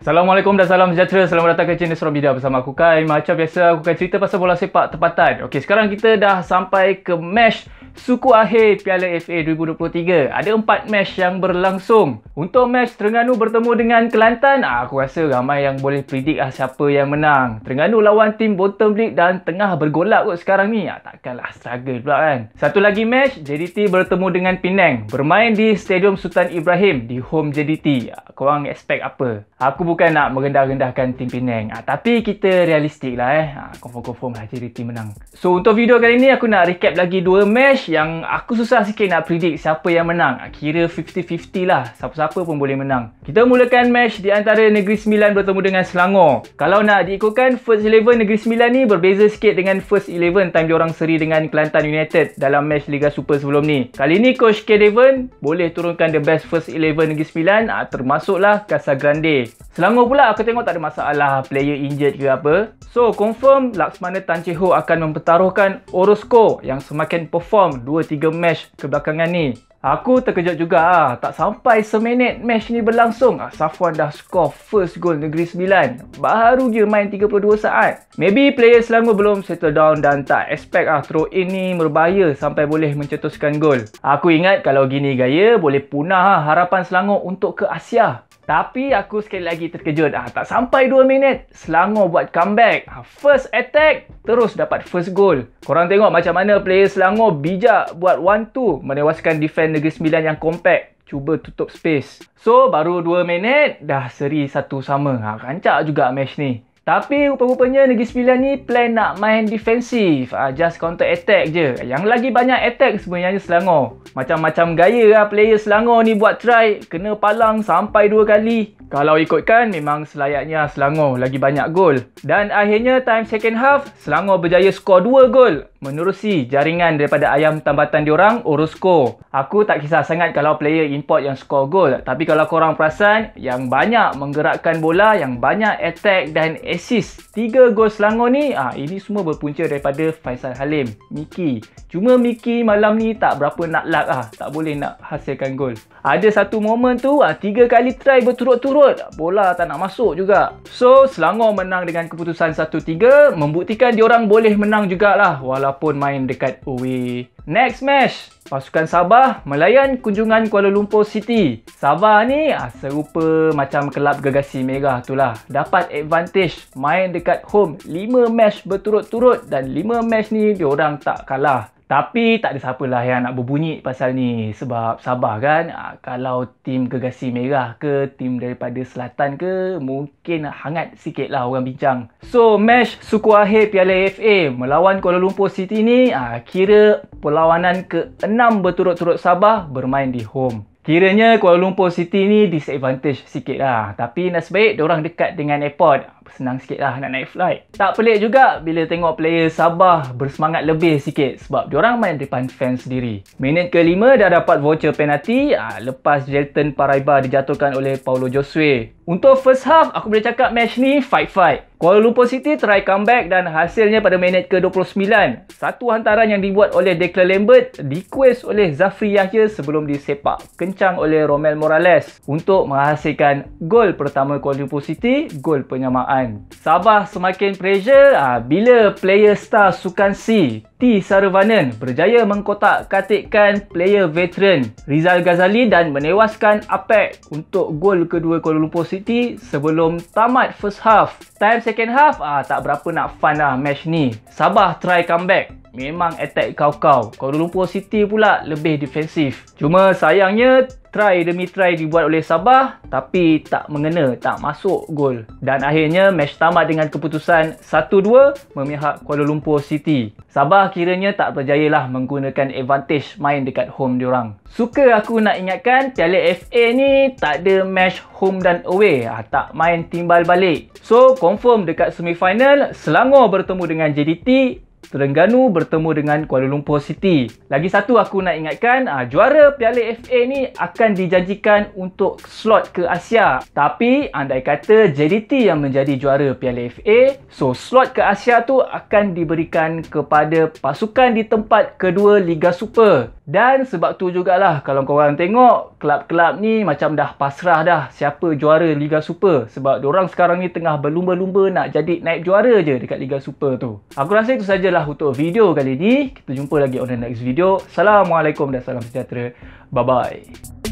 Assalamualaikum dan salam sejahtera. Selamat datang ke channel Seram Bida bersama aku Kai. Macam biasa aku akan cerita pasal bola sepak tempatan. Okey, sekarang kita dah sampai ke match suku akhir Piala FA 2023. Ada 4 match yang berlangsung. Untuk match Terengganu bertemu dengan Kelantan, ah, aku rasa ramai yang boleh predict lah siapa yang menang. Terengganu lawan tim bottom league dan tengah bergolak kot sekarang ni. Ah, takkanlah struggle pula kan. Satu lagi match, JDT bertemu dengan Penang. Bermain di Stadium Sultan Ibrahim di home JDT. Ah, korang expect apa? Aku bukan nak merendah-rendahkan tim Penang ha, Tapi kita realistik lah eh ha, Confirm-confirm lah jadi tim menang So untuk video kali ni aku nak recap lagi dua match Yang aku susah sikit nak predict siapa yang menang ha, Kira 50-50 lah Siapa-siapa pun boleh menang Kita mulakan match di antara Negeri Sembilan bertemu dengan Selangor Kalau nak diikutkan First Eleven Negeri Sembilan ni Berbeza sikit dengan First Eleven Time diorang seri dengan Kelantan United Dalam match Liga Super sebelum ni Kali ni Coach K-11 Boleh turunkan the best First Eleven Negeri Sembilan ha, Termasuklah Casa Grande habis. Selangor pula aku tengok tak ada masalah player injured ke apa. So confirm Laksmana Tan Cheho akan mempertaruhkan Orozco yang semakin perform 2-3 match kebelakangan ni. Aku terkejut juga ah tak sampai seminit match ni berlangsung ah Safwan dah score first goal Negeri Sembilan baru je main 32 saat. Maybe player Selangor belum settle down dan tak expect ah throw in ni berbahaya sampai boleh mencetuskan gol. Aku ingat kalau gini gaya boleh punah ah harapan Selangor untuk ke Asia. Tapi aku sekali lagi terkejut. Ah, tak sampai 2 minit, Selangor buat comeback. Ah, first attack, terus dapat first goal. Korang tengok macam mana player Selangor bijak buat 1-2 menewaskan defend Negeri Sembilan yang compact. Cuba tutup space. So, baru 2 minit, dah seri satu sama. Ah, rancak juga match ni. Tapi rupa-rupanya Negeri Sembilan ni plan nak main defensif. Ah, just counter attack je. Yang lagi banyak attack sebenarnya Selangor. Macam-macam gaya lah player Selangor ni buat try. Kena palang sampai dua kali. Kalau ikutkan memang selayaknya Selangor lagi banyak gol. Dan akhirnya time second half, Selangor berjaya skor dua gol menerusi jaringan daripada ayam tambatan diorang Orozco. Aku tak kisah sangat kalau player import yang skor gol, tapi kalau korang perasan yang banyak menggerakkan bola, yang banyak attack dan asis 3 gol Selangor ni ah ini semua berpunca daripada Faisal Halim Miki cuma Miki malam ni tak berapa nak luck ah tak boleh nak hasilkan gol ada satu momen tu ah 3 kali try berturut-turut bola tak nak masuk juga so Selangor menang dengan keputusan 1-3 membuktikan diorang boleh menang jugalah walaupun main dekat away next match Pasukan Sabah melayan kunjungan Kuala Lumpur City. Sabah ni ah, serupa macam kelab gergasi merah tu lah. Dapat advantage main dekat home 5 match berturut-turut dan 5 match ni diorang tak kalah. Tapi tak ada siapa lah yang nak berbunyi pasal ni sebab Sabah kan ah, kalau tim Gegasi Merah ke tim daripada Selatan ke mungkin hangat sikit lah orang bincang. So match suku akhir Piala FA melawan Kuala Lumpur City ni ah, kira perlawanan ke-6 berturut-turut Sabah bermain di home. Kiranya Kuala Lumpur City ni disadvantage sikit lah. Tapi nasib baik orang dekat dengan airport. Senang sikit lah nak naik flight. Tak pelik juga bila tengok player Sabah bersemangat lebih sikit sebab orang main depan fans sendiri. Minit kelima dah dapat voucher penalti ah, lepas Jelton Paraiba dijatuhkan oleh Paulo Josue. Untuk first half, aku boleh cakap match ni fight-fight. Kuala Lumpur City try comeback dan hasilnya pada minit ke-29. Satu hantaran yang dibuat oleh Declan Lambert dikuis oleh Zafri Yahya sebelum disepak kencang oleh Romel Morales untuk menghasilkan gol pertama Kuala Lumpur City, gol penyamaan. Sabah semakin pressure ha, bila player star Sukan si. T. Saravanan berjaya mengkotak katikkan player veteran Rizal Ghazali dan menewaskan Apek untuk gol kedua Kuala Lumpur City sebelum tamat first half. Time second half, ah tak berapa nak fun lah match ni. Sabah try comeback. Memang attack kau-kau. Kuala Lumpur City pula lebih defensif. Cuma sayangnya, try demi try dibuat oleh Sabah tapi tak mengena, tak masuk gol. Dan akhirnya match tamat dengan keputusan 1-2 memihak Kuala Lumpur City. Sabah kiranya tak berjaya lah menggunakan advantage main dekat home diorang. Suka aku nak ingatkan Piala FA ni tak ada match home dan away. Ah, tak main timbal balik. So confirm dekat semifinal Selangor bertemu dengan JDT Terengganu bertemu dengan Kuala Lumpur City. Lagi satu aku nak ingatkan, uh, juara Piala FA ni akan dijanjikan untuk slot ke Asia. Tapi andai kata JDT yang menjadi juara Piala FA, so slot ke Asia tu akan diberikan kepada pasukan di tempat kedua Liga Super. Dan sebab tu jugalah kalau korang tengok kelab-kelab ni macam dah pasrah dah siapa juara Liga Super sebab orang sekarang ni tengah berlumba-lumba nak jadi naib juara je dekat Liga Super tu. Aku rasa itu saja sajalah untuk video kali ini. Kita jumpa lagi on the next video. Assalamualaikum dan salam sejahtera. Bye-bye.